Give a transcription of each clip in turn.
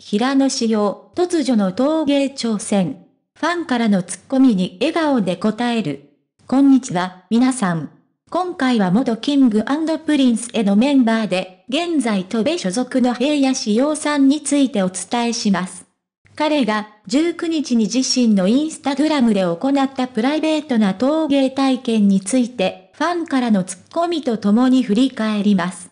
平野紫耀、突如の陶芸挑戦。ファンからのツッコミに笑顔で答える。こんにちは、皆さん。今回は元キングプリンスへのメンバーで、現在戸米所属の平野紫耀さんについてお伝えします。彼が19日に自身のインスタグラムで行ったプライベートな陶芸体験について、ファンからのツッコミと共に振り返ります。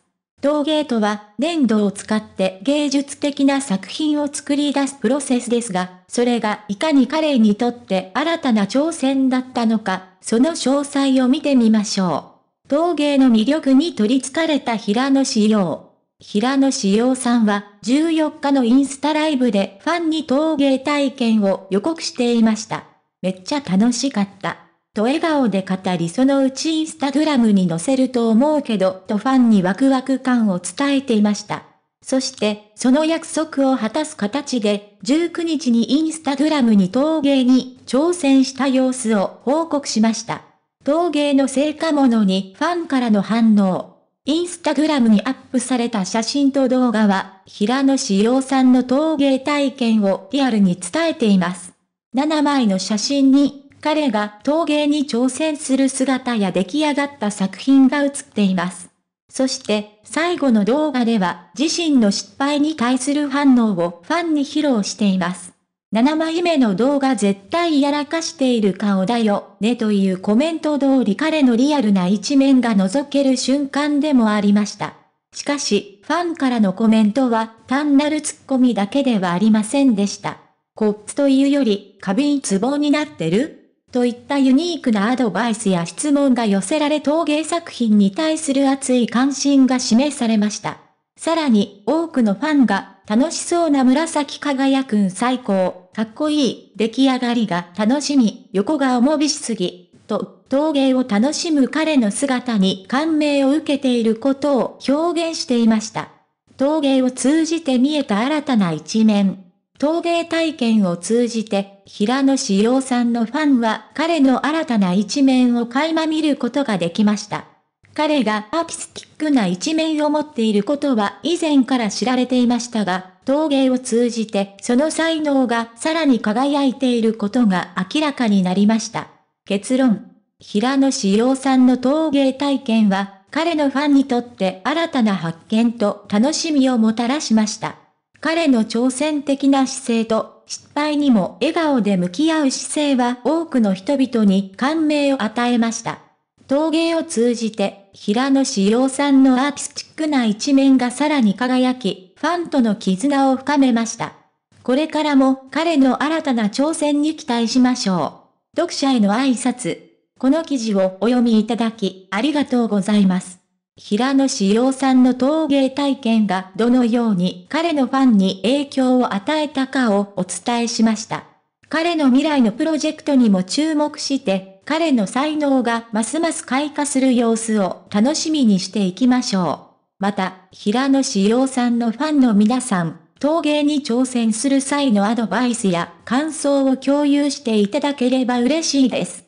陶芸とは、粘土を使って芸術的な作品を作り出すプロセスですが、それがいかに彼にとって新たな挑戦だったのか、その詳細を見てみましょう。陶芸の魅力に取りつかれた平野志陽。平野志陽さんは14日のインスタライブでファンに陶芸体験を予告していました。めっちゃ楽しかった。と笑顔で語りそのうちインスタグラムに載せると思うけど、とファンにワクワク感を伝えていました。そして、その約束を果たす形で、19日にインスタグラムに陶芸に挑戦した様子を報告しました。陶芸の成果物にファンからの反応。インスタグラムにアップされた写真と動画は、平野志陽さんの陶芸体験をリアルに伝えています。7枚の写真に彼が陶芸に挑戦する姿や出来上がった作品が映っています。そして、最後の動画では、自身の失敗に対する反応をファンに披露しています。7枚目の動画絶対やらかしている顔だよ、ねというコメント通り彼のリアルな一面が覗ける瞬間でもありました。しかし、ファンからのコメントは単なるツッコミだけではありませんでした。コップというより、花瓶壺になってるといったユニークなアドバイスや質問が寄せられ陶芸作品に対する熱い関心が示されました。さらに、多くのファンが、楽しそうな紫輝くん最高、かっこいい、出来上がりが楽しみ、横が重びしすぎ、と、陶芸を楽しむ彼の姿に感銘を受けていることを表現していました。陶芸を通じて見えた新たな一面。陶芸体験を通じて、平野志陽さんのファンは彼の新たな一面を垣間見ることができました。彼がアーティスティックな一面を持っていることは以前から知られていましたが、陶芸を通じてその才能がさらに輝いていることが明らかになりました。結論。平野志陽さんの陶芸体験は、彼のファンにとって新たな発見と楽しみをもたらしました。彼の挑戦的な姿勢と失敗にも笑顔で向き合う姿勢は多くの人々に感銘を与えました。陶芸を通じて、平野志陽さんのアーティスティックな一面がさらに輝き、ファンとの絆を深めました。これからも彼の新たな挑戦に期待しましょう。読者への挨拶。この記事をお読みいただき、ありがとうございます。平野志陽さんの陶芸体験がどのように彼のファンに影響を与えたかをお伝えしました。彼の未来のプロジェクトにも注目して、彼の才能がますます開花する様子を楽しみにしていきましょう。また、平野志陽さんのファンの皆さん、陶芸に挑戦する際のアドバイスや感想を共有していただければ嬉しいです。